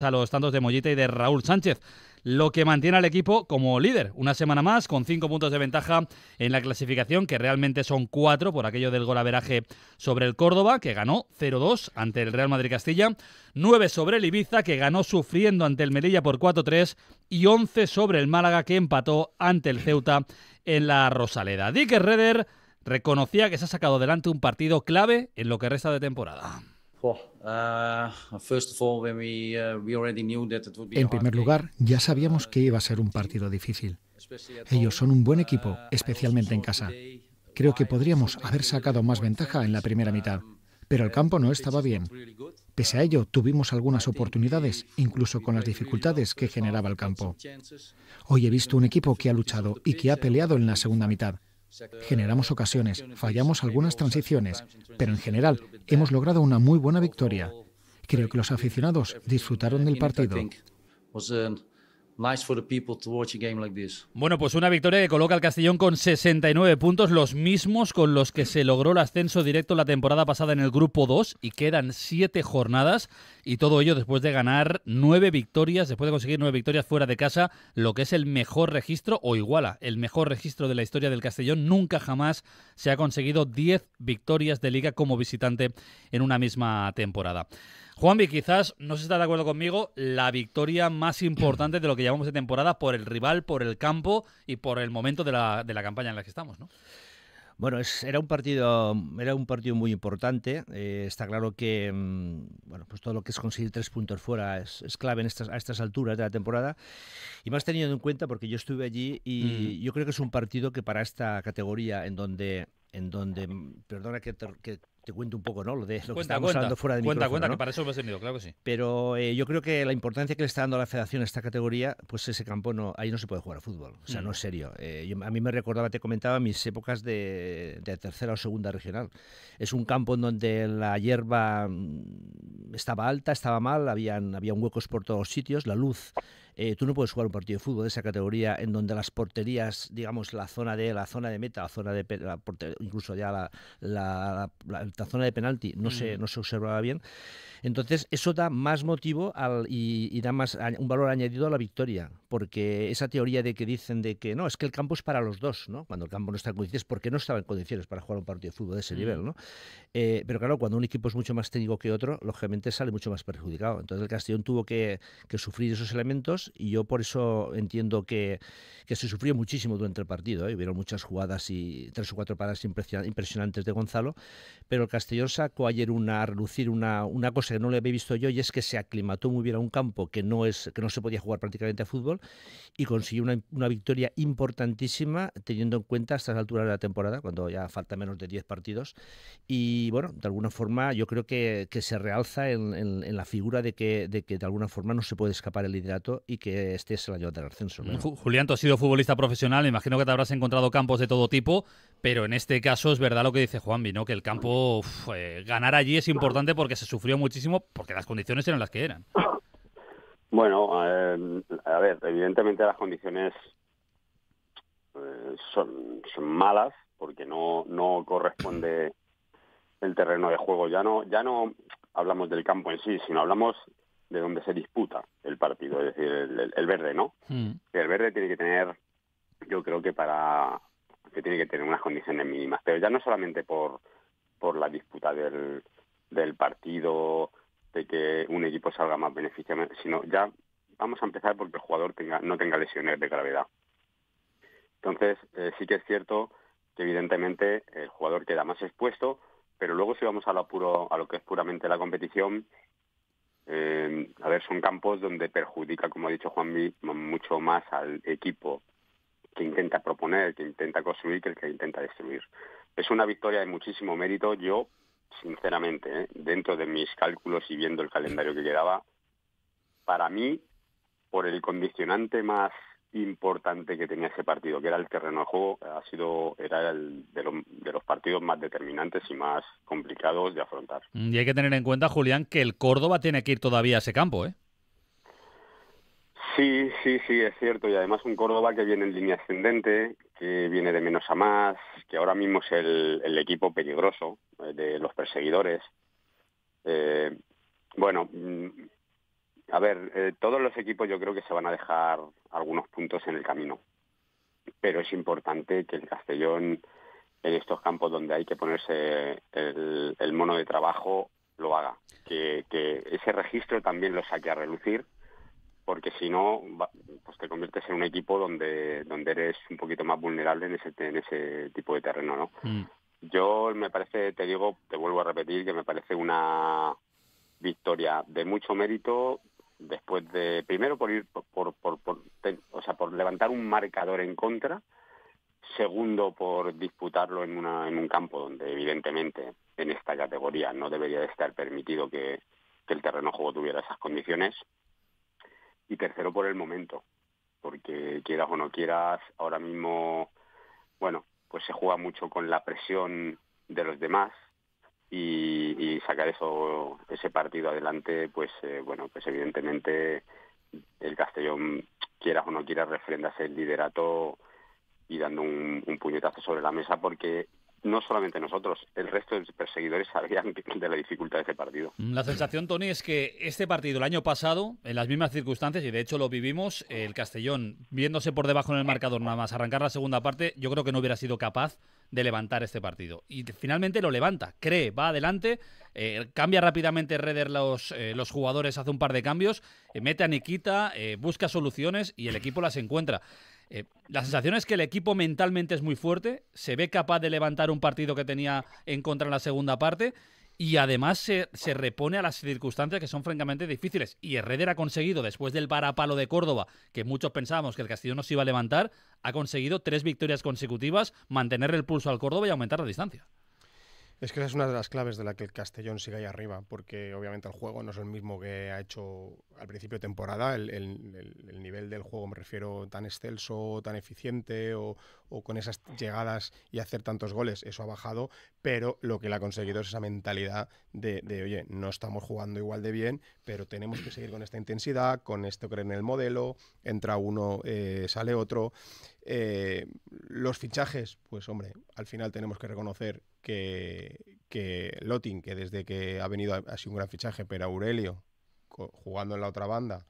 a los tantos de Mollita y de Raúl Sánchez, lo que mantiene al equipo como líder una semana más con cinco puntos de ventaja en la clasificación, que realmente son cuatro por aquello del golaveraje sobre el Córdoba, que ganó 0-2 ante el Real Madrid Castilla, nueve sobre el Ibiza, que ganó sufriendo ante el Melilla por 4-3, y once sobre el Málaga, que empató ante el Ceuta en la Rosaleda. Dicker Reder reconocía que se ha sacado adelante un partido clave en lo que resta de temporada. En primer lugar, ya sabíamos que iba a ser un partido difícil. Ellos son un buen equipo, ah, especialmente en casa. Creo que podríamos haber sacado más ventaja en la primera um, mitad, pero el campo no estaba bien. Pese a ello, tuvimos algunas oportunidades, incluso con las dificultades que generaba el campo. Hoy he visto un equipo que ha luchado y que ha peleado en la segunda mitad, Generamos ocasiones, fallamos algunas transiciones, pero en general hemos logrado una muy buena victoria. Creo que los aficionados disfrutaron del partido. Bueno, pues una victoria que coloca al Castellón con 69 puntos, los mismos con los que se logró el ascenso directo la temporada pasada en el grupo 2 y quedan 7 jornadas y todo ello después de ganar 9 victorias, después de conseguir 9 victorias fuera de casa, lo que es el mejor registro o iguala, el mejor registro de la historia del Castellón, nunca jamás se ha conseguido 10 victorias de liga como visitante en una misma temporada. Juanvi, quizás no se está de acuerdo conmigo, la victoria más importante de lo que llamamos de temporada por el rival, por el campo y por el momento de la, campaña en la que estamos, ¿no? Bueno, es, era un partido, era un partido muy importante. Eh, está claro que mm, bueno, pues todo lo que es conseguir tres puntos fuera es, clave en estas, a estas alturas de la temporada. Y más teniendo en cuenta, porque yo estuve allí y mm. yo creo que es un partido que para esta categoría en donde en donde, mm, perdona que, que, te cuento un poco, ¿no? Lo de lo que estamos hablando fuera de Cuenta, cuenta, que para eso hemos venido, claro que sí. Pero eh, yo creo que la importancia que le está dando a la federación a esta categoría, pues ese campo no, ahí no se puede jugar a fútbol. O sea, mm. no es serio. Eh, a mí me recordaba, te comentaba, mis épocas de, de, tercera o segunda regional. Es un campo en donde la hierba mm, estaba alta, estaba mal, habían, había huecos por todos sitios, la luz eh, tú no puedes jugar un partido de fútbol de esa categoría en donde las porterías, digamos, la zona de la zona de meta, la zona de incluso ya la, zona de penalti no se mm. no se observaba bien. Entonces eso da más motivo y, y da más un valor añadido a la victoria, porque esa teoría de que dicen de que no, es que el campo es para los dos, ¿no? Cuando el campo no está en condiciones, porque no estaba en condiciones para jugar un partido de fútbol de ese mm. nivel, ¿no? Eh, pero claro, cuando un equipo es mucho más técnico que otro, lógicamente sale mucho más perjudicado. Entonces el Castellón tuvo que, sufrir esos elementos y yo por eso entiendo que, se sufrió muchísimo durante el partido. ¿eh? muchas jugadas y tres o cuatro paradas impresionantes de Gonzalo, pero el Castellón sacó ayer una, a relucir una, una cosa que no le había visto yo y es que se aclimató muy bien a un campo que no, es, que no se podía jugar prácticamente a fútbol y consiguió una, victoria importantísima teniendo en cuenta estas alturas de la temporada, cuando ya falta menos de 10 partidos. Y bueno, de alguna forma yo creo que, se realza en, la figura de que, de que de alguna forma no se puede escapar el liderato y que este es el año del ascenso. Julián, tú has sido futbolista profesional, me imagino que te habrás encontrado campos de todo tipo, pero en este caso es verdad lo que dice Juan ¿no? que el campo, eh, ganar allí es importante porque se sufrió muchísimo, porque las condiciones eran las que eran. Bueno, eh, a ver, evidentemente las condiciones eh, son, malas porque no, no corresponde el terreno de juego. Ya no, ya no hablamos del campo en sí, sino hablamos de donde se disputa el partido, es decir, el, verde, ¿no? Hmm. El verde tiene que tener, yo creo que para que tiene que tener unas condiciones mínimas, pero ya no solamente por por la disputa del, del partido, que un equipo salga más beneficiado, sino ya vamos a empezar porque el jugador tenga, no tenga lesiones de gravedad. Entonces, eh, sí que es cierto que evidentemente el jugador queda más expuesto, pero luego si vamos a lo, puro, a lo que es puramente la competición, eh, a ver, son campos donde perjudica, como ha dicho Juanmi, mucho más al equipo que intenta proponer, que intenta construir, que el que intenta destruir. Es una victoria de muchísimo mérito. Yo sinceramente, ¿eh? dentro de mis cálculos y viendo el calendario que quedaba, para mí, por el condicionante más importante que tenía ese partido, que era el terreno de juego, ha sido, era el de, de, los partidos más determinantes y más complicados de afrontar. Y hay que tener en cuenta, Julián, que el Córdoba tiene que ir todavía a ese campo, ¿eh? Sí, sí, sí, es cierto. Y además un Córdoba que viene en línea ascendente, que viene de menos a más, que ahora mismo es el, equipo peligroso eh, de los perseguidores. Eh, bueno, mm, a ver, eh, todos los equipos yo creo que se van a dejar algunos puntos en el camino, pero es importante que el Castellón en estos campos donde hay que ponerse el, mono de trabajo lo haga, que, que ese registro también lo saque a relucir porque si no, pues te conviertes en un equipo donde, donde eres un poquito más vulnerable en ese, en ese tipo de terreno, ¿no? Mm. Yo me parece, te digo, te vuelvo a repetir, que me parece una victoria de mucho mérito después de, primero por ir, por, por, por o sea, por levantar un marcador en contra, segundo por disputarlo en, una, en un campo donde evidentemente en esta categoría no debería de estar permitido que, el terreno juego tuviera esas condiciones y tercero por el momento, porque quieras o no quieras, ahora mismo, bueno, pues se juega mucho con la presión de los demás y, sacar eso ese partido adelante, pues eh, bueno, pues evidentemente el Castellón quieras o no quieras refrendarse el liderato y dando un, un puñetazo sobre la mesa porque no solamente nosotros, el resto de perseguidores sabían de la dificultad de este partido. La sensación, Tony, es que este partido el año pasado, en las mismas circunstancias, y de hecho lo vivimos, el Castellón, viéndose por debajo en el marcador nada más, arrancar la segunda parte, yo creo que no hubiera sido capaz de levantar este partido. Y finalmente lo levanta, cree, va adelante, eh, cambia rápidamente Reder los, eh, los jugadores, hace un par de cambios, eh, mete a Nikita, busca soluciones y el equipo las encuentra. Eh, la sensación es que el equipo mentalmente es muy fuerte, se ve capaz de levantar un partido que tenía en contra en la segunda parte y además se, repone a las circunstancias que son francamente difíciles. Y Herreder ha conseguido, después del parapalo de Córdoba, que muchos pensábamos que el Castillo no se iba a levantar, ha conseguido tres victorias consecutivas, mantener el pulso al Córdoba y aumentar la distancia. Es que esa es una de las claves de la que el Castellón siga ahí arriba, porque obviamente el juego no es el mismo que ha hecho al principio de temporada. El, nivel del juego, me refiero, tan excelso, tan eficiente o, con esas llegadas y hacer tantos goles, eso ha bajado. Pero lo que le ha conseguido es esa mentalidad de, oye, no estamos jugando igual de bien, pero tenemos que seguir con esta intensidad, con esto creer en el modelo, entra uno, eh, sale otro. Eh, los fichajes, pues hombre, al final tenemos que reconocer que, que Lotin, que desde que ha venido ha, sido un gran fichaje, pero Aurelio, jugando en la otra banda,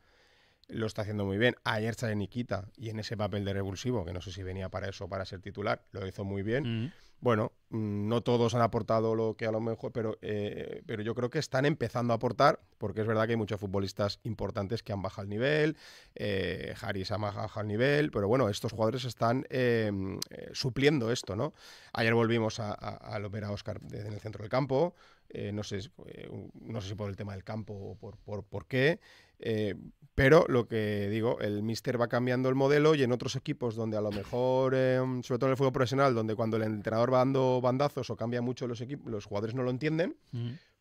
lo está haciendo muy bien. Ayer en Nikita y en ese papel de revulsivo, que no sé si venía para eso o para ser titular, lo hizo muy bien. Mm bueno, mm, no todos han aportado lo que a lo mejor, pero, eh, pero yo creo que están empezando a aportar, porque es verdad que hay muchos futbolistas importantes que han bajado el nivel, eh, Harris ha bajado el nivel, pero bueno, estos jugadores están em, eh, supliendo esto, ¿no? Ayer volvimos a, a, a ver a Oscar en el centro del campo, eh, no, sé, eh, no sé si por el tema del campo o por, por, por qué. Eh, pero lo que digo, el mister va cambiando el modelo y en otros equipos donde a lo mejor, em, sobre todo en el fútbol profesional, donde cuando el entrenador va dando bandazos o cambia mucho los equipos, los jugadores no lo entienden.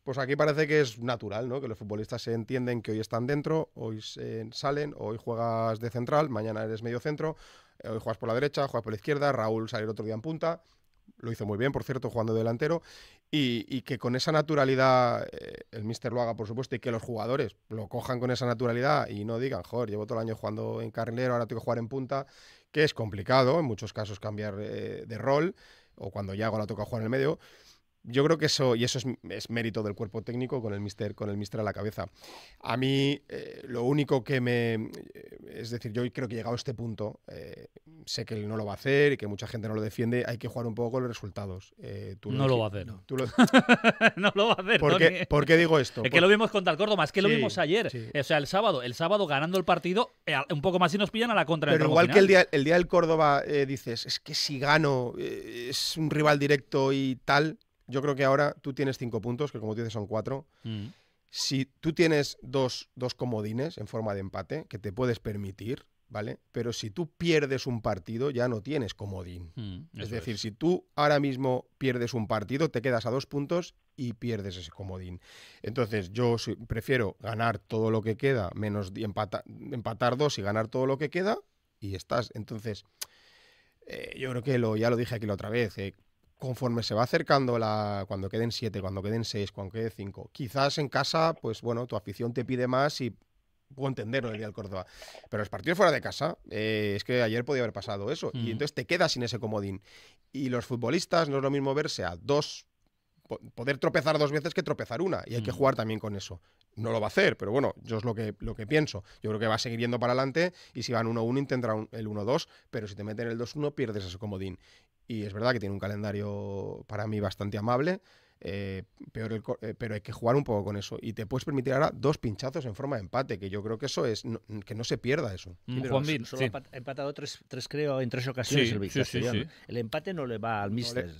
Pues aquí parece que es natural, Que los futbolistas se entienden que hoy están dentro, hoy salen, hoy juegas de central, mañana eres medio centro, eh, hoy juegas por la derecha, juegas por la izquierda, Raúl sale el otro día en punta lo hizo muy bien, por cierto, jugando delantero, y, que con esa naturalidad eh, el mister lo haga, por supuesto, y que los jugadores lo cojan con esa naturalidad y no digan, joder, llevo todo el año jugando en carrilero, ahora tengo que jugar en punta, que es complicado, en muchos casos cambiar eh, de rol, o cuando hago la toca jugar en el medio, yo creo que eso, y eso es, es mérito del cuerpo técnico con el mister, con el mister a la cabeza. A mí, eh, lo único que me. Eh, es decir, yo creo que llegado a este punto, eh, sé que él no lo va a hacer y que mucha gente no lo defiende, hay que jugar un poco con los resultados. tú no, lo, va a hacer. no. no lo va a hacer. ¿Por, qué, digo esto? Es que lo vimos contra el Córdoba, es que lo vimos ayer. O sea, el sábado, el sábado ganando el partido, un poco más si nos pillan a la contra. Pero igual que el día, el día del Córdoba dices, es que si gano, es un rival directo y tal yo creo que ahora tú tienes cinco puntos, que como tú dices son cuatro. Mm. Si tú tienes dos, dos comodines en forma de empate que te puedes permitir, ¿vale? Pero si tú pierdes un partido, ya no tienes comodín. Mm, es decir, si tú ahora mismo pierdes un partido, te quedas a dos puntos y pierdes ese comodín. Entonces, yo prefiero ganar todo lo que queda, menos empatar dos y ganar todo lo que queda, y estás. Entonces, eh, yo creo que lo, ya lo dije aquí la otra vez, eh, conforme se va acercando la cuando queden siete, cuando queden seis, cuando queden cinco, quizás en casa, pues bueno, tu afición te pide más y puedo entenderlo el día Córdoba. Pero los partidos fuera de casa, eh, es que ayer podía haber pasado eso. Y mm. entonces te quedas sin ese comodín. Y los futbolistas no es lo mismo verse a dos poder tropezar dos veces que tropezar una. Y hay que mm. jugar también con eso. No lo va a hacer, pero bueno, yo es lo que, lo que pienso. Yo creo que va a seguir yendo para adelante y si van 1-1 intentará el 1-2, pero si te meten el 2-1 pierdes ese comodín. Y es verdad que tiene un calendario para mí bastante amable, eh, eh, pero hay que jugar un poco con eso. Y te puedes permitir ahora dos pinchazos en forma de empate, que yo creo que eso es, que no se pierda eso. Juan solo ha empatado tres, tres, creo, en tres ocasiones el el empate no le va al mister.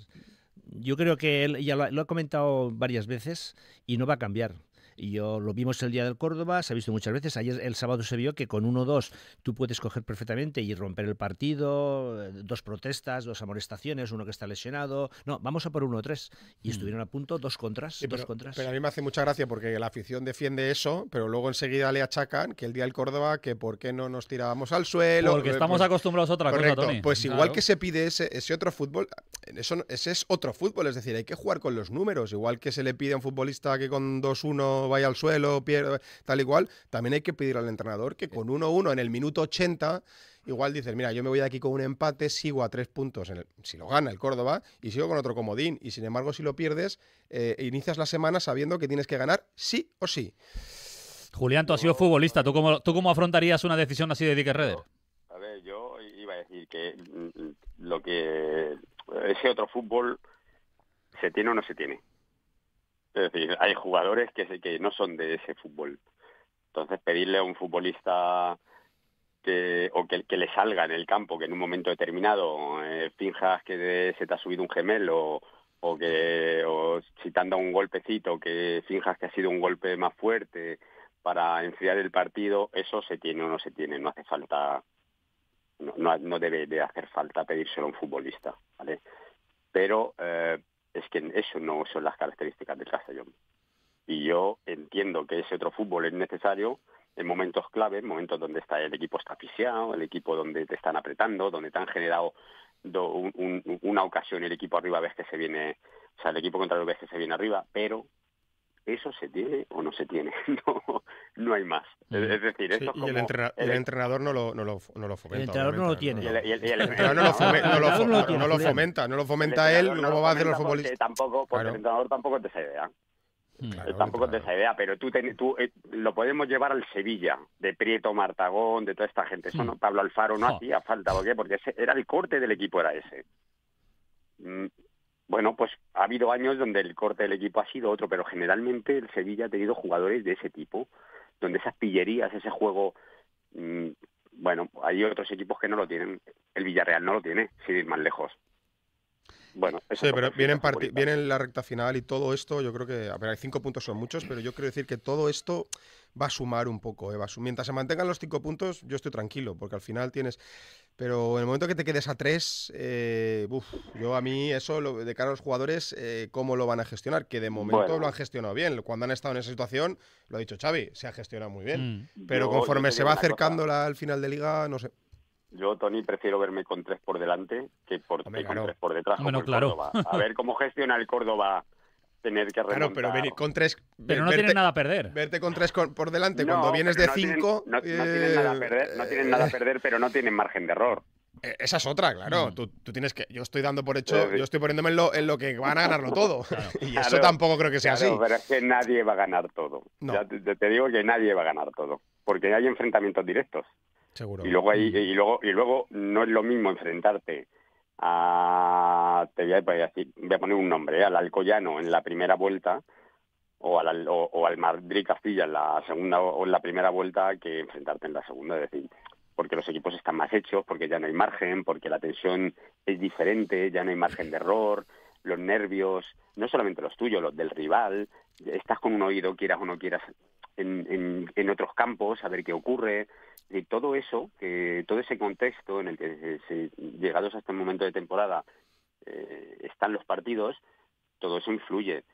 Yo creo que él, ya lo, lo ha comentado varias veces y no va a cambiar y yo lo vimos el día del Córdoba, se ha visto muchas veces. Ayer el sábado se vio que con 1-2 tú puedes coger perfectamente y romper el partido, eh, dos protestas, dos amorestaciones, uno que está lesionado. No, vamos a por 1-3. Y mm. estuvieron a punto dos contras, sí, dos contras. a mí me hace mucha gracia porque la afición defiende eso, pero luego enseguida le achacan que el día del Córdoba, que por qué no nos tirábamos al suelo. Porque eh, estamos pues acostumbrados a otra cosa, Pues igual que se pide ese, ese otro fútbol, eso, ese es otro fútbol, es decir, hay que jugar con los números, igual que se le pide a un futbolista que con 2-1 vaya al suelo, pierde, tal igual también hay que pedir al entrenador que eh. con 1-1 en el minuto 80 igual dices, mira, yo me voy de aquí con un empate, sigo a tres puntos, si lo gana el Córdoba, y sigo con otro comodín. Y sin embargo, si lo pierdes, eh, inicias la semana sabiendo que tienes que ganar sí o sí. Julián, tú has sido futbolista, ¿tú cómo, tú cómo afrontarías una decisión así de Dick Reder? A ver, yo iba a decir que mm, mm, lo que ese otro fútbol se tiene o no se tiene. Es decir, hay jugadores que, que no son de ese fútbol. Entonces, pedirle a un futbolista o que, le salga en el campo, que en un momento determinado eh, finjas que se te ha subido un gemelo o que o si te han dado un golpecito, que finjas que ha sido un golpe más fuerte para enfriar el partido, eso se tiene o no se tiene, no hace falta, no, debe de hacer falta pedírselo a un futbolista, Pero eh, es que eso no son las características del Castellón. Y yo entiendo que ese otro fútbol es necesario en momentos clave, en momentos donde está el equipo está asfixiado, el equipo donde te están apretando, donde te han generado una ocasión el equipo arriba ves que se viene, o sea, el equipo contrario ves que se viene arriba, pero eso se tiene o no se tiene, no, no hay más. Es decir, eso es como... el, entrenador no lo, no lo, no lo fomenta. El entrenador no lo tiene. No lo fomenta, no lo fomenta él, no va a hacer los futbolistas. Tampoco, porque el entrenador tampoco te esa idea. tampoco te esa idea, pero tú, tú eh, lo podemos llevar al Sevilla, de Prieto, Martagón, de toda esta gente. Eso hmm. no, Pablo Alfaro no hacía falta, ¿por qué? Porque ese, era el corte del equipo, era ese. Mm, bueno, pues ha habido años donde el corte del equipo ha sido otro, pero generalmente el Sevilla ha tenido jugadores de ese tipo, donde esas pillerías, ese juego, mm, bueno, hay otros equipos que no lo tienen. El Villarreal no lo tiene, sin ir más lejos. Bueno, eso sí, pero viene en, la recta final y todo esto, yo creo que, a ver, cinco puntos son muchos, pero yo quiero decir que todo esto va a sumar un poco, ¿eh? mientras se mantengan los cinco puntos, yo estoy tranquilo, porque al final tienes pero en el momento que te quedes a tres, eh, yo a mí eso de cara a los jugadores, eh, cómo lo van a gestionar, que de momento lo han gestionado bien. Cuando han estado en esa situación, lo ha dicho Xavi, se ha gestionado muy bien. Mm. Pero conforme se va acercando al final de liga, no sé. Yo, Tony, prefiero verme con tres por delante que, con tres por detrás. bueno claro. A ver cómo gestiona el Córdoba tener que remontar. pero con tres. Pero no tienen nada a perder. Verte con tres por delante cuando vienes de cinco. no, tienen nada a eh, eh, perder, pero no tienen margen de error. Eh, esa es otra, claro. Mm. Tú, tienes que. Yo estoy dando por hecho. Yo estoy poniéndome en lo, que van a ganarlo todo. Y eso tampoco creo que sea así. Pero es que nadie va a ganar todo. te, digo que nadie va a ganar todo. Porque hay enfrentamientos directos. Seguro. Y luego, hay, mm. y luego, y luego no es lo mismo enfrentarte a, te voy a, poner un nombre, ¿eh? al Alcoyano en la primera vuelta o al, o al Madrid Castilla en la segunda o en la primera vuelta que enfrentarte en la segunda, es decir, porque los equipos están más hechos, porque ya no hay margen, porque la tensión es diferente, ya no hay margen de error, los nervios, no solamente los tuyos, los del rival, estás con un oído, quieras o no quieras, en, otros campos, a ver qué ocurre. Y todo eso, que todo ese contexto en el que, llegados hasta este momento de temporada, eh, están los partidos, todo eso influye.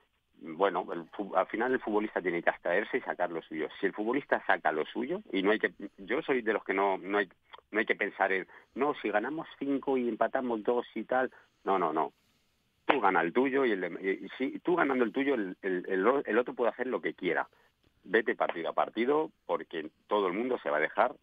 Bueno, al final el futbolista tiene que abstraerse y sacar lo suyo. Si el futbolista saca lo suyo, y no hay que, yo soy de los que no, no hay, no hay que pensar en, no, si ganamos cinco y empatamos dos y tal, no, no, no. Tú ganas el tuyo y, si tú ganando el tuyo, el otro puede hacer lo que quiera vete partido a partido porque todo el mundo se va a dejar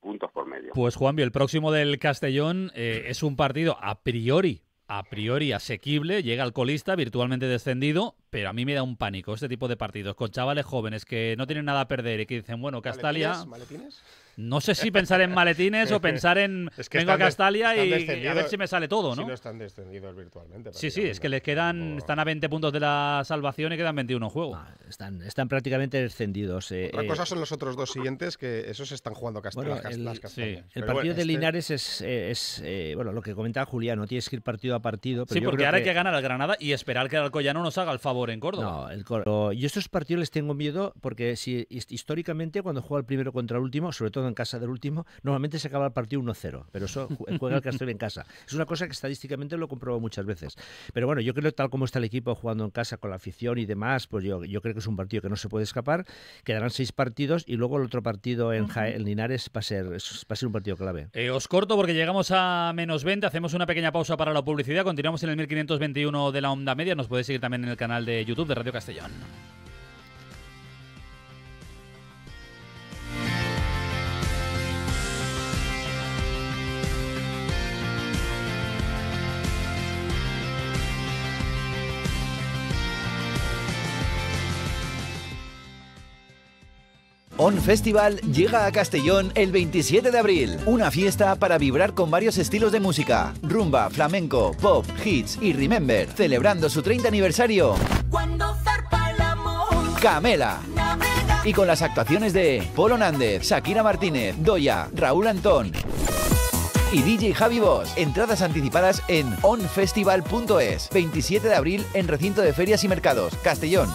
puntos por medio. Pues Juanvio, el próximo del Castellón eh, es un partido a priori, a priori asequible, llega al colista virtualmente descendido, pero a mí me da un pánico este tipo de partidos con chavales jóvenes que no tienen nada a perder y que dicen, bueno, Castalia... No sé si pensar en maletines o pensar en vengo a Castalia y a ver si me sale todo, ¿no? Si no están descendidos virtualmente. Sí, sí, es que les quedan, están a 20 puntos de la salvación y quedan 21 juegos. Ah, están, están prácticamente descendidos. Eh, Otra eh. cosa son los otros dos siguientes que esos están jugando Castalia. el, partido de este Linares es, eh, bueno lo que comentaba Julián, no tienes que ir partido a partido. sí, porque ahora hay que ganar al Granada y esperar que el Alcoyano nos haga el favor en Córdoba. Y el estos partidos les tengo miedo porque si históricamente cuando juega el primero contra el último, sobre todo en casa del último, normalmente se acaba el partido 1-0, pero eso juega el Castellón en casa. Es una cosa que estadísticamente lo he comprobado muchas veces. Pero bueno, yo creo tal como está el equipo jugando en casa con la afición y demás, pues yo, yo creo que es un partido que no se puede escapar. Quedarán seis partidos y luego el otro partido en, Linares va a, ser, ser un partido clave. Eh, os corto porque llegamos a menos 20, hacemos una pequeña pausa para la publicidad, continuamos en el 1521 de la onda media, nos podéis seguir también en el canal de YouTube de Radio Castellón. On Festival llega a Castellón el 27 de abril. Una fiesta para vibrar con varios estilos de música: rumba, flamenco, pop, hits y remember. Celebrando su 30 aniversario. Camela. Y con las actuaciones de Polo Nández, Shakira Martínez, Doya, Raúl Antón y DJ Javi Boss. Entradas anticipadas en onfestival.es. 27 de abril en Recinto de Ferias y Mercados, Castellón.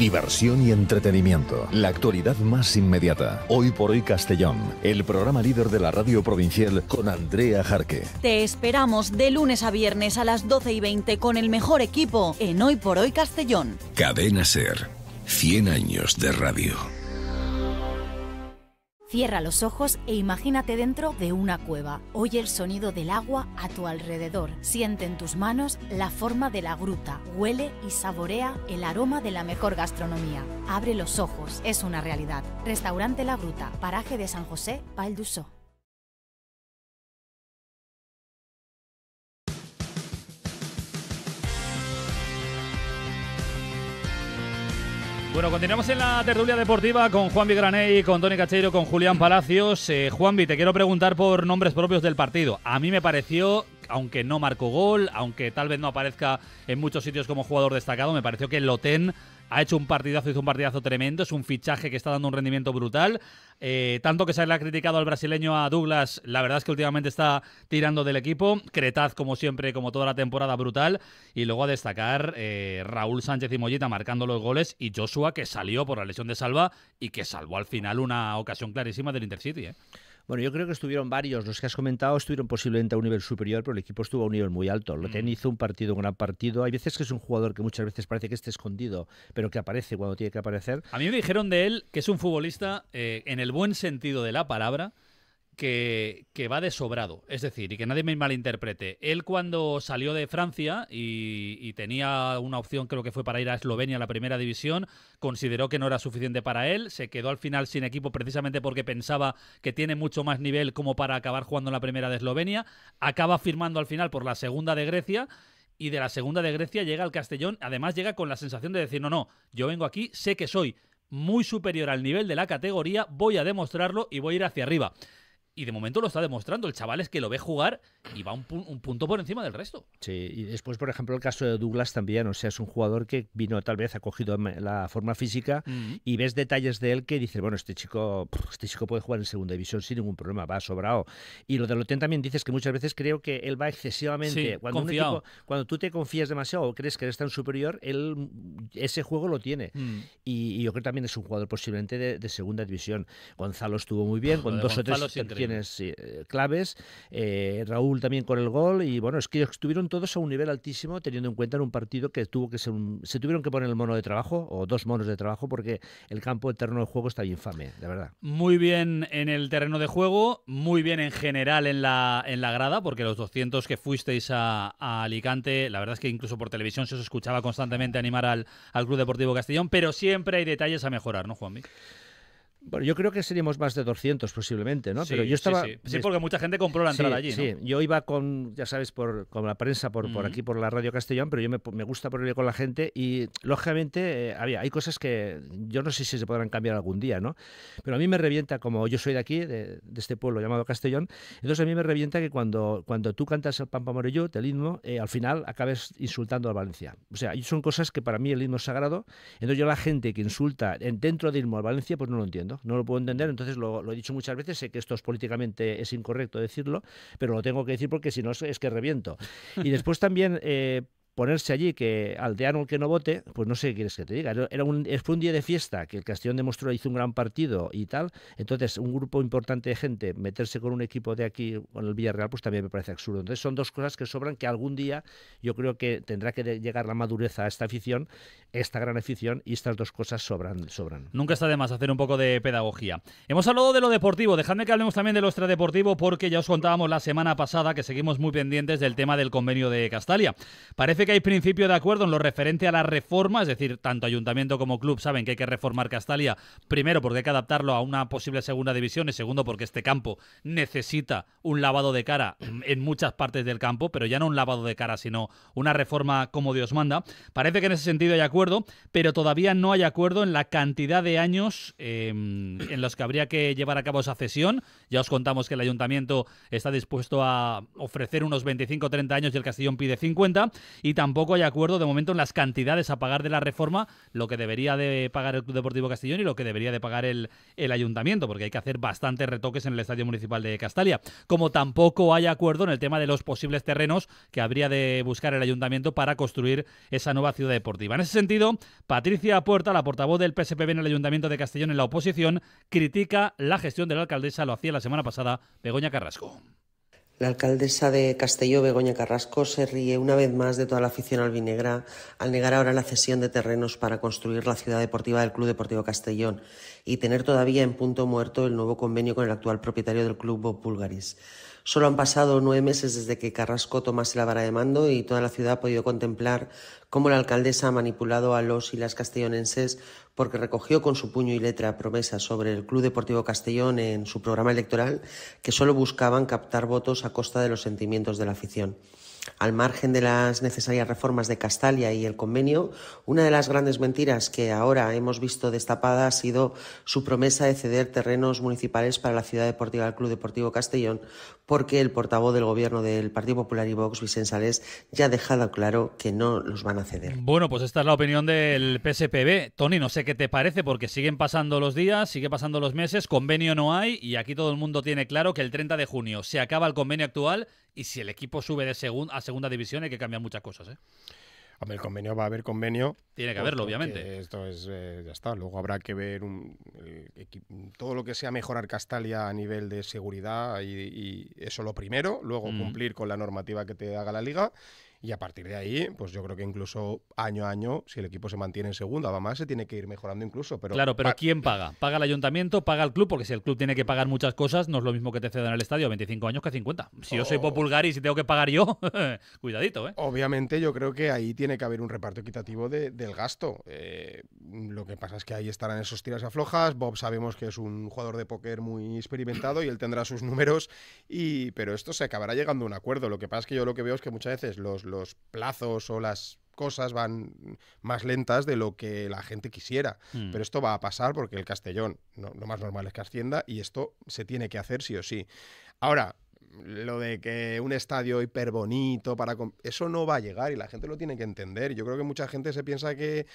Diversión y entretenimiento. La actualidad más inmediata. Hoy por hoy Castellón. El programa líder de la radio provincial con Andrea Jarque. Te esperamos de lunes a viernes a las 12 y 20 con el mejor equipo en Hoy por hoy Castellón. Cadena Ser. 100 años de radio. Cierra los ojos e imagínate dentro de una cueva. Oye el sonido del agua a tu alrededor. Siente en tus manos la forma de la gruta. Huele y saborea el aroma de la mejor gastronomía. Abre los ojos, es una realidad. Restaurante La Gruta, paraje de San José, Paldusó. Bueno, continuamos en la tertulia deportiva con Juan y con Tony Cacheiro, con Julián Palacios. Juan eh, Juanvi, te quiero preguntar por nombres propios del partido. A mí me pareció, aunque no marcó gol, aunque tal vez no aparezca en muchos sitios como jugador destacado, me pareció que Loten ha hecho un partidazo, hizo un partidazo tremendo, es un fichaje que está dando un rendimiento brutal. Eh, tanto que se le ha criticado al brasileño a Douglas, la verdad es que últimamente está tirando del equipo. Cretaz, como siempre, como toda la temporada, brutal. Y luego a destacar eh, Raúl Sánchez y Mollita marcando los goles y Joshua que salió por la lesión de Salva y que salvó al final una ocasión clarísima del Intercity. ¿eh? Bueno, yo creo que estuvieron varios. Los que has comentado estuvieron posiblemente a un nivel superior, pero el equipo estuvo a un nivel muy alto. Loten mm. hizo un partido, un gran partido. Hay veces que es un jugador que muchas veces parece que esté escondido, pero que aparece cuando tiene que aparecer. A mí me dijeron de él que es un futbolista, eh, en el buen sentido de la palabra, que, va de sobrado. Es decir, y que nadie me malinterprete. Él cuando salió de Francia y, y, tenía una opción, creo que fue para ir a Eslovenia, a la primera división, consideró que no era suficiente para él. Se quedó al final sin equipo precisamente porque pensaba que tiene mucho más nivel como para acabar jugando en la primera de Eslovenia. Acaba firmando al final por la segunda de Grecia y de la segunda de Grecia llega al Castellón. Además, llega con la sensación de decir: No, no, yo vengo aquí, sé que soy muy superior al nivel de la categoría, voy a demostrarlo y voy a ir hacia arriba y de momento lo está demostrando. El chaval es que lo ve jugar y va un, punto por encima del resto. Sí, y después, por ejemplo, el caso de Douglas también. O sea, es un jugador que vino, tal vez ha cogido la forma física y ves detalles de él que dices, bueno, este chico, este chico puede jugar en segunda división sin ningún problema, va sobrado. Y lo de Loten también dices que muchas veces creo que él va excesivamente. cuando, tú te confías demasiado o crees que eres tan superior, él mm, ese juego lo tiene. Mm. Y, yo creo que también es un jugador posiblemente de, segunda división. Gonzalo estuvo muy bien, con dos o tres eh, claves, eh, Raúl también con el gol y bueno, es que estuvieron todos a un nivel altísimo teniendo en cuenta en un partido que tuvo que ser se tuvieron que poner el mono de trabajo o dos monos de trabajo porque el campo de terreno de juego está infame, de verdad. Muy bien en el terreno de juego, muy bien en general en la, en la grada, porque los 200 que fuisteis a, Alicante, la verdad es que incluso por televisión se os escuchaba constantemente animar al, al Club Deportivo Castellón, pero siempre hay detalles a mejorar, ¿no, Juanmi? Bueno, yo creo que seríamos más de 200 posiblemente, ¿no? Sí, Pero yo estaba... Sí, porque mucha gente compró la entrada allí, Sí, yo iba con, ya sabes, por, con la prensa, por, por aquí, por la Radio Castellón, pero yo me, me gusta ponerle con la gente y, lógicamente, eh, había, hay cosas que yo no sé si se podrán cambiar algún día, ¿no? Pero a mí me revienta, como yo soy de aquí, de, este pueblo llamado Castellón, entonces a mí me revienta que cuando, cuando tú cantas el Pampa Morello, el himno, eh, al final acabes insultando a Valencia. O sea, son cosas que para mí el himno es sagrado, entonces yo la gente que insulta dentro del himno a Valencia, pues no lo entiendo no lo puedo entender, entonces lo, he dicho muchas veces, sé que esto es políticamente es incorrecto decirlo, pero lo tengo que decir porque si no es, que reviento. Y después también... Eh, ponerse allí que aldeano el que no vote, pues no sé qué quieres que te diga. Era un, fue un día de fiesta que el Castellón demostró hizo un gran partido y tal. Entonces, un grupo importante de gente meterse con un equipo de aquí, con el Villarreal, pues también me parece absurdo. Entonces, son dos cosas que sobran que algún día yo creo que tendrá que llegar la madurez a esta afición esta gran afición y estas dos cosas sobran. sobran. Nunca está de más hacer un poco de pedagogía. Hemos hablado de lo deportivo, dejadme que hablemos también de lo extradeportivo porque ya os contábamos la semana pasada que seguimos muy pendientes del tema del convenio de Castalia. Parece que hay principio de acuerdo en lo referente a la reforma, es decir, tanto ayuntamiento como club saben que hay que reformar Castalia, primero porque hay que adaptarlo a una posible segunda división y segundo porque este campo necesita un lavado de cara en muchas partes del campo, pero ya no un lavado de cara, sino una reforma como Dios manda. Parece que en ese sentido hay acuerdo pero todavía no hay acuerdo en la cantidad de años em, en los que habría que llevar a cabo esa cesión. Ya os contamos que el ayuntamiento está dispuesto a ofrecer unos 25 o 30 años y el Castellón pide 50. Y tampoco hay acuerdo de momento en las cantidades a pagar de la reforma, lo que debería de pagar el Club Deportivo Castellón y lo que debería de pagar el, el ayuntamiento, porque hay que hacer bastantes retoques en el Estadio Municipal de Castalia. Como tampoco hay acuerdo en el tema de los posibles terrenos que habría de buscar el ayuntamiento para construir esa nueva ciudad deportiva. En ese sentido, Patricia Puerta, la portavoz del PSPB en el Ayuntamiento de Castellón en la oposición, critica la gestión de la alcaldesa, lo hacía la la semana pasada Begoña Carrasco. La alcaldesa de Castelló, Begoña Carrasco, se ríe una vez más de toda la afición albinegra al negar ahora la cesión de terrenos para construir la ciudad deportiva del Club Deportivo Castellón y tener todavía en punto muerto el nuevo convenio con el actual propietario del club, Bob Pulgaris. Solo han pasado nueve meses desde que Carrasco tomase la vara de mando y toda la ciudad ha podido contemplar cómo la alcaldesa ha manipulado a los y las castellonenses porque recogió con su puño y letra promesas sobre el Club Deportivo Castellón en su programa electoral que solo buscaban captar votos a costa de los sentimientos de la afición. Al margen de las necesarias reformas de Castalia y el convenio, una de las grandes mentiras que ahora hemos visto destapada ha sido su promesa de ceder terrenos municipales para la ciudad deportiva al Club Deportivo Castellón, porque el portavoz del gobierno del Partido Popular y Vox, Vicente sales ya ha dejado claro que no los van a ceder. Bueno, pues esta es la opinión del PSPB. Tony, no sé qué te parece, porque siguen pasando los días, siguen pasando los meses, convenio no hay, y aquí todo el mundo tiene claro que el 30 de junio se acaba el convenio actual y si el equipo sube de a segunda división, hay que cambiar muchas cosas. ¿eh? Hombre, el convenio va a haber convenio. Tiene que haberlo, obviamente. Esto es, eh, ya está. Luego habrá que ver un, eh, todo lo que sea mejorar Castalia a nivel de seguridad y, eso lo primero. Luego mm. cumplir con la normativa que te haga la liga y a partir de ahí, pues yo creo que incluso año a año, si el equipo se mantiene en segunda, va más, se tiene que ir mejorando incluso. Pero claro, pero ¿quién paga? ¿Paga el ayuntamiento? ¿Paga el club? Porque si el club tiene que pagar muchas cosas, no es lo mismo que te cedan el estadio a 25 años que a 50. Si yo soy oh. popular y si tengo que pagar yo, cuidadito, ¿eh? Obviamente yo creo que ahí tiene que haber un reparto equitativo del gasto. Eh, lo que pasa es que ahí estarán esos tiras aflojas. Bob sabemos que es un jugador de póker muy experimentado y él tendrá sus números, y, pero esto se acabará llegando a un acuerdo. Lo que pasa es que yo lo que veo es que muchas veces los los plazos o las cosas van más lentas de lo que la gente quisiera. Mm. Pero esto va a pasar porque el Castellón, lo más normal es que ascienda y esto se tiene que hacer sí o sí. Ahora, lo de que un estadio hiper bonito para... Eso no va a llegar y la gente lo tiene que entender. Yo creo que mucha gente se piensa que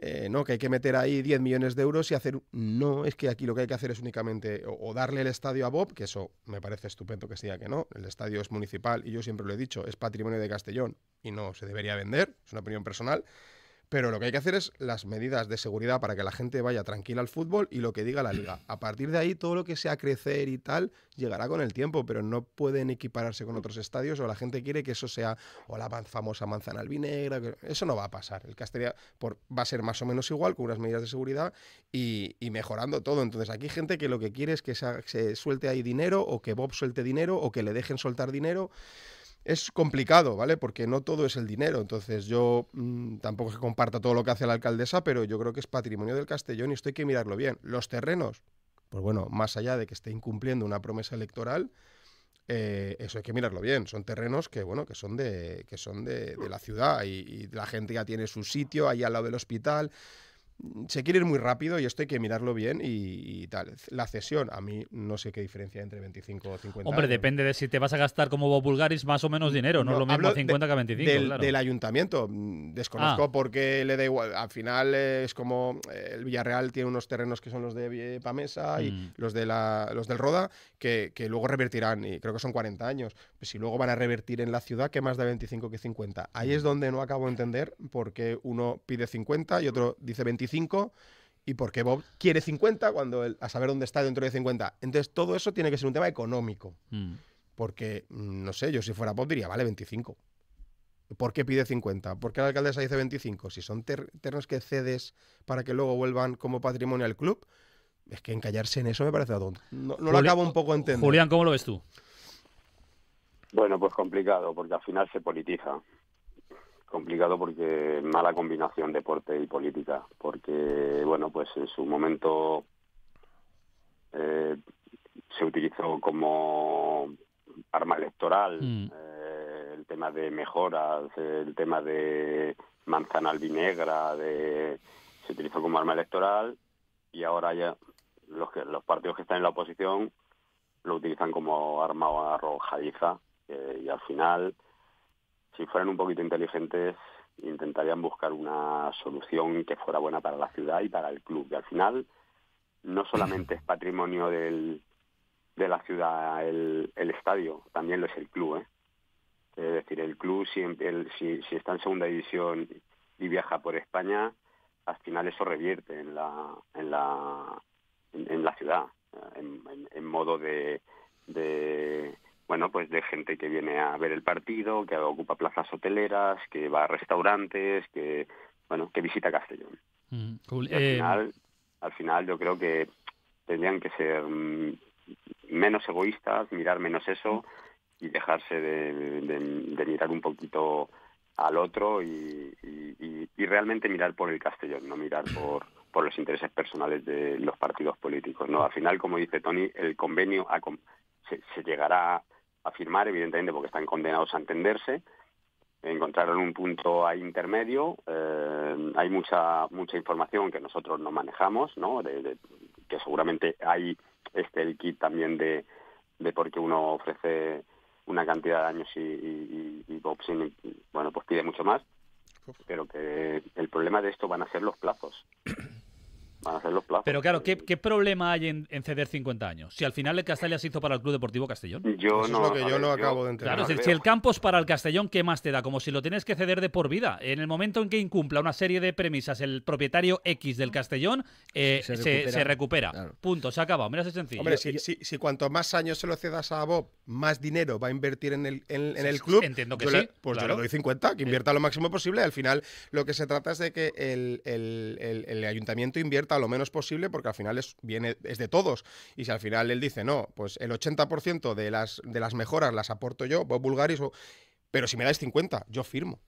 eh, no, que hay que meter ahí 10 millones de euros y hacer... No, es que aquí lo que hay que hacer es únicamente o, o, darle el estadio a Bob, que eso me parece estupendo que sea que no, el estadio es municipal y yo siempre lo he dicho, es patrimonio de Castellón y no se debería vender, es una opinión personal, pero lo que hay que hacer es las medidas de seguridad para que la gente vaya tranquila al fútbol y lo que diga la liga. A partir de ahí, todo lo que sea crecer y tal llegará con el tiempo, pero no pueden equipararse con otros estadios o la gente quiere que eso sea o la famosa manzana albinegra. Eso no va a pasar. El Castellar va a ser más o menos igual con unas medidas de seguridad y, mejorando todo. Entonces, aquí hay gente que lo que quiere es que se suelte ahí dinero o que Bob suelte dinero o que le dejen soltar dinero. Es complicado, ¿vale? Porque no todo es el dinero. Entonces yo mm, tampoco se que comparta todo lo que hace la alcaldesa, pero yo creo que es patrimonio del Castellón y esto hay que mirarlo bien. Los terrenos, pues bueno, más allá de que esté incumpliendo una promesa electoral, eh, eso hay que mirarlo bien. Son terrenos que, bueno, que son de, que son de, la ciudad y, y, la gente ya tiene su sitio ahí al lado del hospital se quiere ir muy rápido y esto hay que mirarlo bien y, tal. La cesión, a mí no sé qué diferencia entre 25 o 50. Hombre, depende de si te vas a gastar como Bob Bulgaris más o menos dinero, no, lo mismo 50 que a 25. Del, ayuntamiento, mm, desconozco ah. por porque le da igual. Al final es como eh, el Villarreal tiene unos terrenos que son los de Pamesa y mm. los, de la, los del Roda que, luego revertirán y creo que son 40 años. Pues si luego van a revertir en la ciudad, ¿qué más de 25 que 50? Ahí es mm. donde no acabo de entender por qué uno pide 50 y otro dice 25 y por qué Bob quiere 50 cuando a saber dónde está dentro de 50. Entonces todo eso tiene que ser un tema económico. Mm. Porque, mm, no sé, yo si fuera Bob diría, vale, 25. ¿Por qué pide 50? ¿Por qué la alcaldesa dice 25? Si son terrenos ternos que cedes para que luego vuelvan como patrimonio al club, es que encallarse en eso me parece a No, no lo acabo un poco entender. Julián, ¿cómo lo ves tú? Bueno, pues complicado, porque al final se politiza complicado porque mala combinación deporte y política, porque bueno, pues en su momento eh, se utilizó como arma electoral mm. eh, el tema de mejoras, el tema de manzana albinegra, de se utilizó como arma electoral y ahora ya los los partidos que están en la oposición lo utilizan como arma arrojadiza eh, y al final si fueran un poquito inteligentes, intentarían buscar una solución que fuera buena para la ciudad y para el club. Y al final, no solamente es patrimonio del, de la ciudad el, estadio, también lo es el club. ¿eh? Es decir, el club, si, si, está en segunda división y viaja por España, al final eso revierte en la, en la, en, la ciudad, en, modo de bueno, pues de gente que viene a ver el partido, que ocupa plazas hoteleras, que va a restaurantes, que bueno, que visita Castellón. Mm, eh, al, final, yo creo que tendrían que ser mm, menos egoístas, mirar menos eso y dejarse de, mirar un poquito al otro y, realmente mirar por el Castellón, no mirar por, por los intereses personales de los partidos políticos. No, al final, como dice Tony, el convenio se, se llegará a firmar, evidentemente porque están condenados a entenderse. Encontraron un punto a intermedio. Eh, hay mucha mucha información que nosotros no manejamos, ¿no? que seguramente hay este el kit también de, de por qué uno ofrece una cantidad de años y, y, y, bueno, pues pide mucho más. Pero que el problema de esto van a ser los plazos. van a los plazos. Pero claro, ¿qué, problema hay en, ceder 50 años? Si al final el Castellas hizo para el Club Deportivo Castellón. Yo no, es lo que yo acabo de entender. Claro, si, el campo es para el Castellón, ¿qué más te da? Como si lo tienes que ceder de por vida. En el momento en que incumpla una serie de premisas el propietario X del Castellón, eh, se, recupera. Punto, se acaba. Mira, es sencillo. Hombre, si, cuanto más años se lo cedas a Bob, más dinero va a invertir en el, club. Entiendo que sí. pues yo le doy 50, que eh. invierta lo máximo posible. Al final, lo que se trata es de que el ayuntamiento invierta lo menos posible porque al final es, viene, es de todos. Y si al final él dice, no, pues el 80% de las, de las mejoras las aporto yo, Bob vulgaris, pero si me dais 50, yo firmo.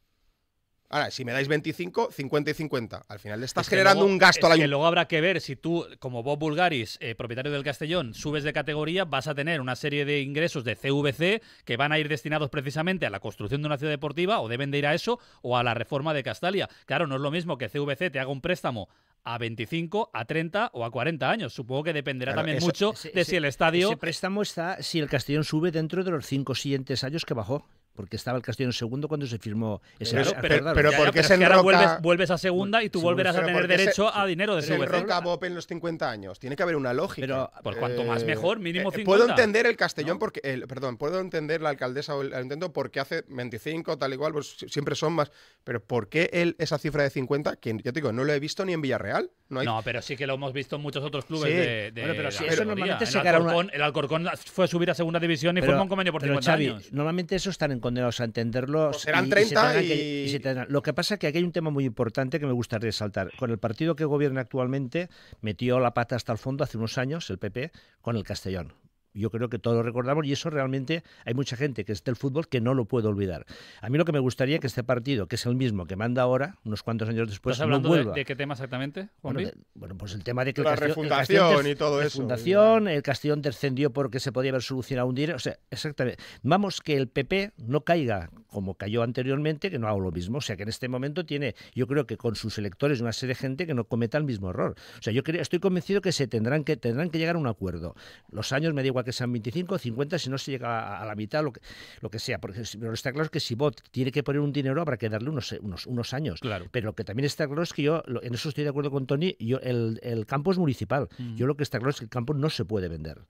Ahora, si me dais 25, 50 y 50. Al final le estás generando un gasto al Que luego habrá que ver si tú, como Bob Bulgaris, eh, propietario del Castellón, subes de categoría, vas a tener una serie de ingresos de CVC que van a ir destinados precisamente a la construcción de una ciudad deportiva, o deben de ir a eso, o a la reforma de Castalia. Claro, no es lo mismo que CVC te haga un préstamo a 25, a 30 o a 40 años. Supongo que dependerá también mucho de si el estadio... Ese préstamo está si el Castellón sube dentro de los cinco siguientes años que bajó porque estaba el Castellón segundo cuando se firmó ese Pero, pero, porque es vuelves, vuelves, a segunda y tú volverás a tener derecho a dinero de el Roca acabó en los 50 años. Tiene que haber una lógica. Pero por pues cuanto más eh, mejor, mínimo 50. Eh, eh, puedo entender el Castellón, porque perdón, puedo entender la alcaldesa o el porque hace 25, tal igual, pues siempre son más. Pero ¿por qué él, esa cifra de 50, que yo te digo, no lo he visto ni en Villarreal? No, no pero sí que lo hemos visto en muchos otros clubes de, pero eso normalmente se el Alcorcón, el Alcorcón fue a subir a segunda división y fue un convenio por 50 años. Normalmente eso está en condenados a entenderlo. Pues serán 30 y, Lo que pasa es que aquí hay un tema muy importante que me gustaría resaltar. Con el partido que gobierna actualmente, metió la pata hasta el fondo hace unos años, el PP, con el Castellón yo creo que todos lo recordamos y eso realmente hay mucha gente que está el fútbol que no lo puede olvidar. A mí lo que me gustaría que este partido, que es el mismo que manda ahora, unos cuantos años después, no vuelva. De, qué tema exactamente? bueno, pues el tema de que la refundación el todo y todo refundación, el Castellón descendió porque se podía haber solucionado un dinero, o sea, exactamente. Vamos que el PP no caiga como cayó anteriormente, que no hago lo mismo, o sea, que en este momento tiene, yo creo que con sus electores una serie de gente que no cometa el mismo error. O sea, yo creo, estoy convencido que se tendrán que tendrán que llegar a un acuerdo. Los años me da igual que sean 25 o 50, si no se llega a, la mitad, lo que, lo que sea. Porque, pero está claro que si Bot tiene que poner un dinero, habrá que darle unos, unos, años. Claro. Pero lo que también está claro es que yo, en eso estoy de acuerdo con Tony, yo, el, campo es municipal. Yo lo que está claro es que el campo no se puede vender.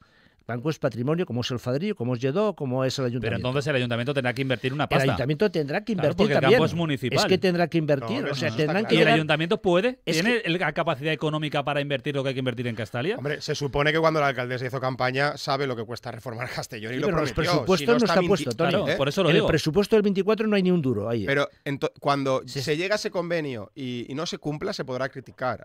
Banco es patrimonio, como es el Fadrillo, como es Lledó, como es el ayuntamiento. Pero entonces el ayuntamiento tendrá que invertir una pasta. El ayuntamiento tendrá que invertir claro, porque es municipal. Es que tendrá que invertir. que y el ayuntamiento puede. ¿Tiene la capacidad económica para invertir lo que hay que invertir en Castalia? Hombre, se supone que cuando la alcaldesa hizo campaña sabe lo que cuesta reformar Castellón y lo Los no, está, puesto, por eso el presupuesto del 24 no hay ni un duro ahí. Pero cuando se llega a ese convenio y, no se cumpla, se podrá criticar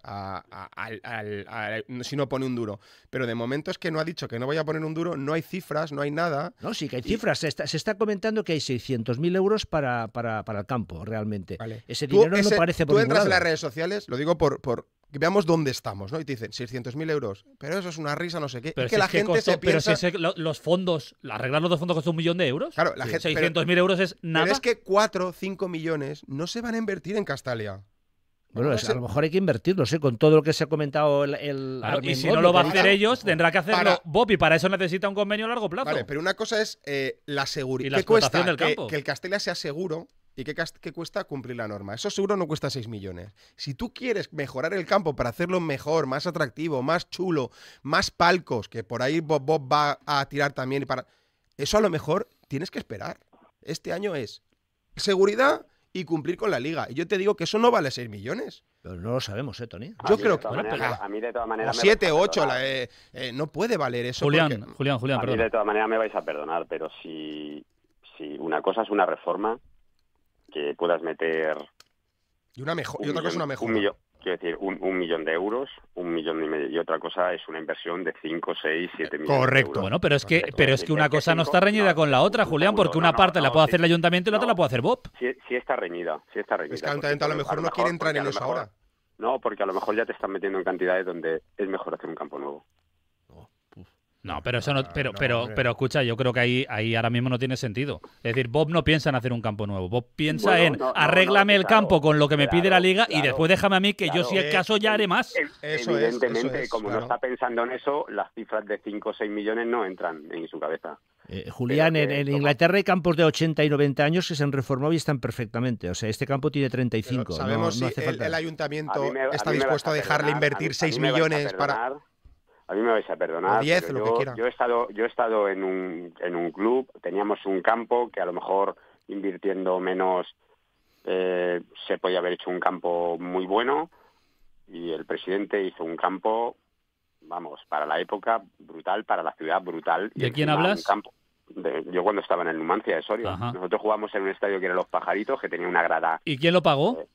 si no pone un duro. Pero de momento es que no ha dicho que no vaya a poner en un duro, no hay cifras, no hay nada. No, sí que hay cifras. Se está, se está, comentando que hay 600.000 euros para, para, el campo, realmente. Ese dinero no parece por Tú entras en las redes sociales, lo digo por, por que veamos dónde estamos, ¿no? Y te dicen 600.000 euros, pero eso es una risa, no sé qué. Pero que la gente se piensa... Pero si los fondos, arreglar los dos fondos con un millón de euros. Claro, la 600.000 euros es nada. Pero es que 4, 5 millones no se van a invertir en Castalia. Bueno, a lo mejor hay que invertirlo, sé, con todo lo que se ha comentado el. y si no lo va a hacer ellos, tendrá que hacerlo Bob y para eso necesita un convenio a largo plazo. Vale, pero una cosa es eh, la seguridad. ¿Y la del campo? Que, el Castella sea seguro y qué, que cuesta cumplir la norma? Eso seguro no cuesta 6 millones. Si tú quieres mejorar el campo para hacerlo mejor, más atractivo, más chulo, más palcos, que por ahí Bob, va a tirar también para. Eso a lo mejor tienes que esperar. Este año es seguridad y cumplir con la liga. Y yo te digo que eso no vale 6 millones. Pero no lo sabemos, ¿eh, Tony? Yo creo que. a mí, de todas maneras. 7, 8, eh, eh, no puede valer eso. Julián, porque... Julián, Julián, a Mí de todas maneras me vais a perdonar, pero si, si una cosa es una reforma, que puedas meter. Y, una mejor, y otra cosa es una mejora. Quiero decir, un, millón de euros, un millón y medio. Y otra cosa es una inversión de 5, 6, 7 millones. Correcto. Bueno, pero es que, pero es que una cosa no está reñida con la otra, Julián, porque una parte la puede hacer el ayuntamiento y la otra la puede hacer Bob. Sí, está reñida, sí está reñida. Es que a lo mejor no quiere entrar en eso ahora. No, porque a lo mejor ya te están metiendo en cantidades donde es mejor hacer un campo nuevo. No, pero eso no, ah, pero, pero, pero, escucha, yo creo que ahí, ahí ahora mismo no tiene sentido. Es decir, Bob no piensa en hacer un campo nuevo. Bob piensa en arreglame arréglame el campo con lo que me pide la liga y después déjame a mí que yo si es caso ya haré más. Evidentemente, como no está pensando en eso, las cifras de 5 o 6 millones no entran en su cabeza. Eh, Julián, en, Inglaterra hay campos de 80 y 90 años que se han reformado y están perfectamente. O sea, este campo tiene 35. sabemos si el, ayuntamiento está dispuesto a, dejarle invertir 6 millones para a mí me vais a perdonar. yo, he estado, yo he estado en un, en un club, teníamos un campo que a lo mejor invirtiendo menos eh, se podía haber hecho un campo muy bueno y el presidente hizo un campo, vamos, para la época brutal, para la ciudad brutal. ¿De quién hablas? yo cuando estaba en el Numancia de Soria, nosotros jugamos en un estadio que era Los Pajaritos, que tenía una grada. ¿Y quién lo pagó? Eh,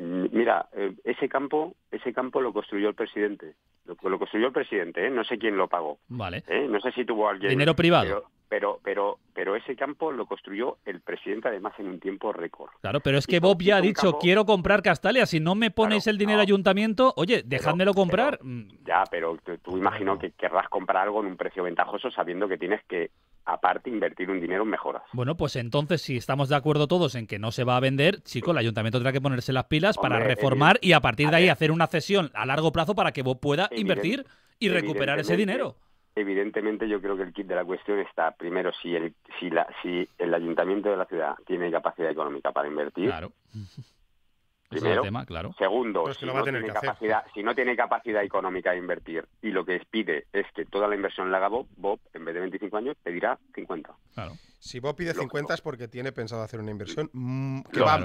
Mm, mira, eh, ese campo, ese campo lo construyó el presidente. Lo, construyó el presidente, ¿eh? no sé quién lo pagó. Vale. ¿eh? No sé si tuvo alguien. Dinero privado. Pero, pero, pero, ese campo lo construyó el presidente además en un tiempo récord. Claro, pero es que Bob ya ha dicho, quiero comprar Castalia, si no me ponéis el dinero ayuntamiento, oye, dejadmelo comprar. Mm. ya, pero tú imagino que querrás comprar algo en un precio ventajoso sabiendo que tienes que aparte invertir un dinero en mejoras. Bueno, pues entonces si estamos de acuerdo todos en que no se va a vender, chico, el ayuntamiento tendrá que ponerse las pilas para reformar eh, y a partir de ahí eh, hacer una cesión a largo plazo para que vos pueda invertir y recuperar ese dinero. Evidentemente yo creo que el kit de la cuestión está primero si el si si el ayuntamiento de la ciudad tiene capacidad económica para invertir. Claro. Primero. Segundo, si, no tiene capacidad, si, no tiene capacidad, económica de invertir y lo que pide es que toda la inversión la haga Bob, Bob en vez de 25 años pedirá 50. Claro. Si Bob pide 50 es porque tiene pensado hacer una inversión mm,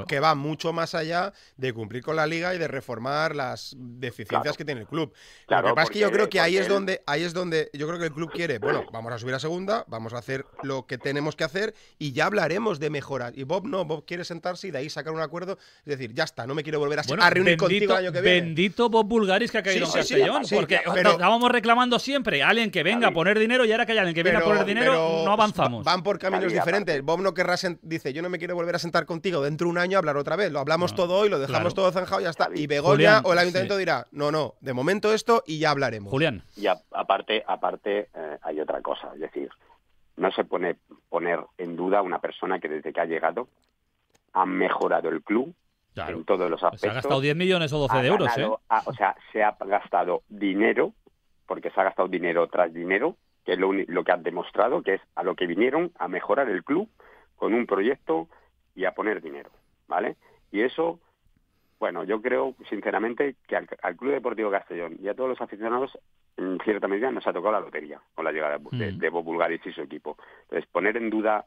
que, va, mucho más allá de cumplir con la liga y de reformar las deficiencias que tiene el club. Claro, lo que pasa es que yo creo que ahí es donde ahí es donde yo creo que el club quiere, bueno, vamos a subir a segunda, vamos a hacer lo que tenemos que hacer y ya hablaremos de mejorar. Y Bob no, Bob quiere sentarse y de ahí sacar un acuerdo, es decir, ya está, no me quiero volver a, reunir bendito, contigo el año que viene. Bendito Bob Bulgaris que ha caído en Castellón, porque estábamos reclamando siempre, alguien que venga a poner dinero y ahora que hay alguien que venga a poner dinero, no avanzamos. Van por camino es diferentes. Bob no querrá, dice, yo no me quiero volver a sentar contigo dentro de un año hablar otra vez. Lo hablamos todo hoy, lo dejamos todo zanjado y ya está. Y Begoña o el ayuntamiento dirá, no, no, de momento esto y ya hablaremos. Julián. Y aparte, aparte eh, hay otra cosa, es decir, no se pone poner en duda una persona que desde que ha llegado ha mejorado el club en todos los aspectos. Se ha gastado 10 millones o 12 de euros, ¿eh? o sea, se ha gastado dinero, porque se ha gastado dinero tras dinero, que es lo, que han demostrado, que es a lo que vinieron a mejorar el club con un proyecto y a poner dinero, ¿vale? Y eso, bueno, yo creo sinceramente que al, Club Deportivo Castellón y a todos los aficionados, en cierta medida, nos ha tocado la lotería con la llegada de, mm. Bob Bulgaris y su equipo. Entonces, poner en duda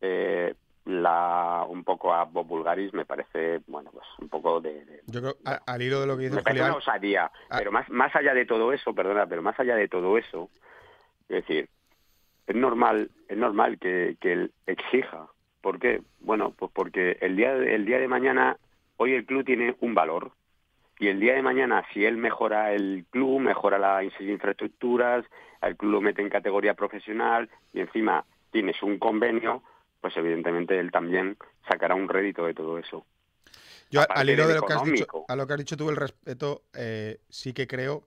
eh, la un poco a Bob Bulgaris me parece bueno pues un poco de, yo creo al hilo de lo que dice Julián, pero más más allá de todo eso perdona pero más allá de todo eso es decir, es normal, es normal que, él exija. ¿Por qué? Bueno, pues porque el día, día de mañana, hoy el club tiene un valor. Y el día de mañana, si él mejora el club, mejora las infraestructuras, al club lo mete en categoría profesional y encima tienes un convenio, pues evidentemente él también sacará un rédito de todo eso. Yo, al hilo de lo que, has dicho, a lo que has dicho tú, el respeto, eh, sí que creo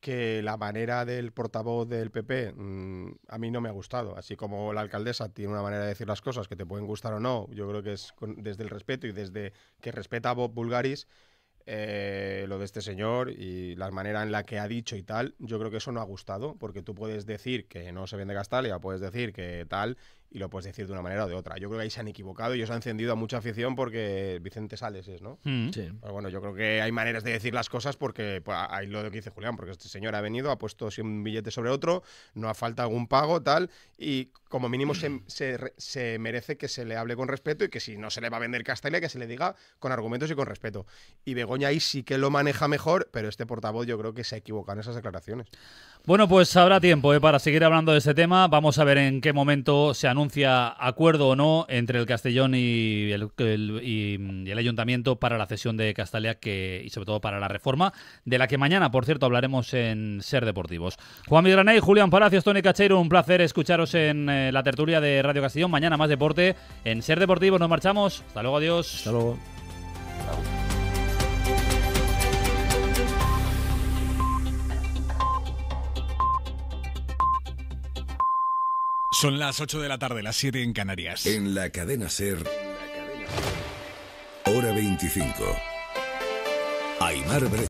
que la manera del portavoz del PP mm, a mí no me ha gustado. Así como la alcaldesa tiene una manera de decir las cosas que te pueden gustar o no, yo creo que es desde el respeto y desde que respeta a Bob Bulgaris, eh, lo de este señor y la manera en la que ha dicho y tal, yo creo que eso no ha gustado, porque tú puedes decir que no se vende Castalia, puedes decir que tal, y lo puedes decir de una manera o de otra. Yo creo que ahí se han equivocado y os ha encendido a mucha afición porque Vicente Sales es, ¿no? Mm. Sí. Pero pues bueno, yo creo que hay maneras de decir las cosas porque pues, ahí lo que dice Julián, porque este señor ha venido, ha puesto un billete sobre otro, no ha falta algún pago, tal, y como mínimo se, merece que se le hable con respeto y que si no se le va a vender Castalia, que se le diga con argumentos y con respeto. Y Begoña ahí sí que lo maneja mejor, pero este portavoz yo creo que se ha equivocado en esas declaraciones. Bueno, pues habrá tiempo ¿eh? para seguir hablando de ese tema. Vamos a ver en qué momento se anuncia anuncia acuerdo o no entre el Castellón y el, y el, Ayuntamiento para la cesión de Castalia que, y sobre todo para la reforma, de la que mañana, por cierto, hablaremos en Ser Deportivos. Juan y Julián Palacios, Tony Cacheiro, un placer escucharos en eh, la tertulia de Radio Castellón. Mañana más deporte en Ser Deportivos. Nos marchamos. Hasta luego, adiós. Hasta luego. Son las 8 de la tarde, las 7 en Canarias. En la cadena Ser. Hora 25. Aymar Bre